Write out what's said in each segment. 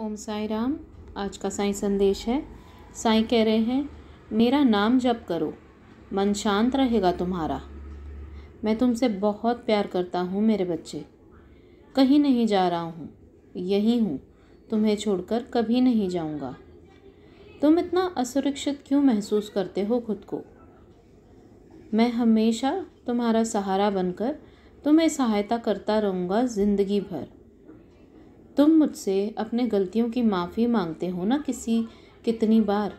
ओम साई राम आज का साई संदेश है साई कह रहे हैं मेरा नाम जप करो मन शांत रहेगा तुम्हारा मैं तुमसे बहुत प्यार करता हूँ मेरे बच्चे कहीं नहीं जा रहा हूँ यहीं हूँ तुम्हें छोड़कर कभी नहीं जाऊँगा तुम इतना असुरक्षित क्यों महसूस करते हो खुद को मैं हमेशा तुम्हारा सहारा बनकर तुम्हें सहायता करता रहूँगा ज़िंदगी भर तुम मुझसे अपने गलतियों की माफ़ी मांगते हो ना किसी कितनी बार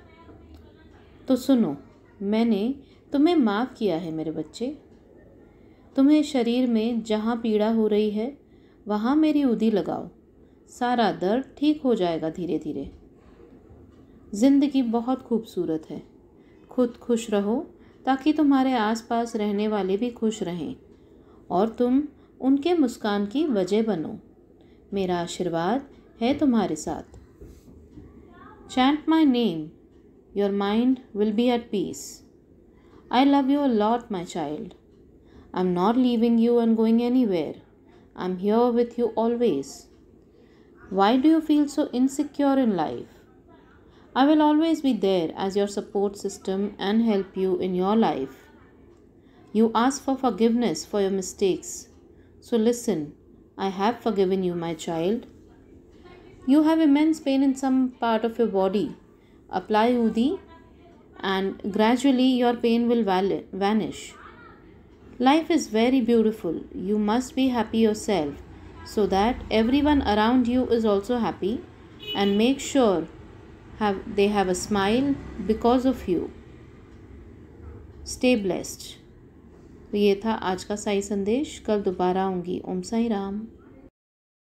तो सुनो मैंने तुम्हें माफ़ किया है मेरे बच्चे तुम्हें शरीर में जहाँ पीड़ा हो रही है वहाँ मेरी उदी लगाओ सारा दर्द ठीक हो जाएगा धीरे धीरे ज़िंदगी बहुत खूबसूरत है खुद खुश रहो ताकि तुम्हारे आसपास रहने वाले भी खुश रहें और तुम उनके मुस्कान की वजह बनो मेरा आशीर्वाद है तुम्हारे साथ Chant my name. Your mind will be at peace. I love you a lot, my child. I'm not leaving you and going anywhere. I'm here with you always. Why do you feel so insecure in life? I will always be there as your support system and help you in your life. You ask for forgiveness for your mistakes. So listen I have forgiven you, my child. You have immense pain in some part of your body. Apply Udi, and gradually your pain will vanish. Life is very beautiful. You must be happy yourself so that everyone around you is also happy and make sure have, they have a smile because of you. Stay blessed. तो ये था आज का साई संदेश कल दोबारा आऊँगी ओम साई राम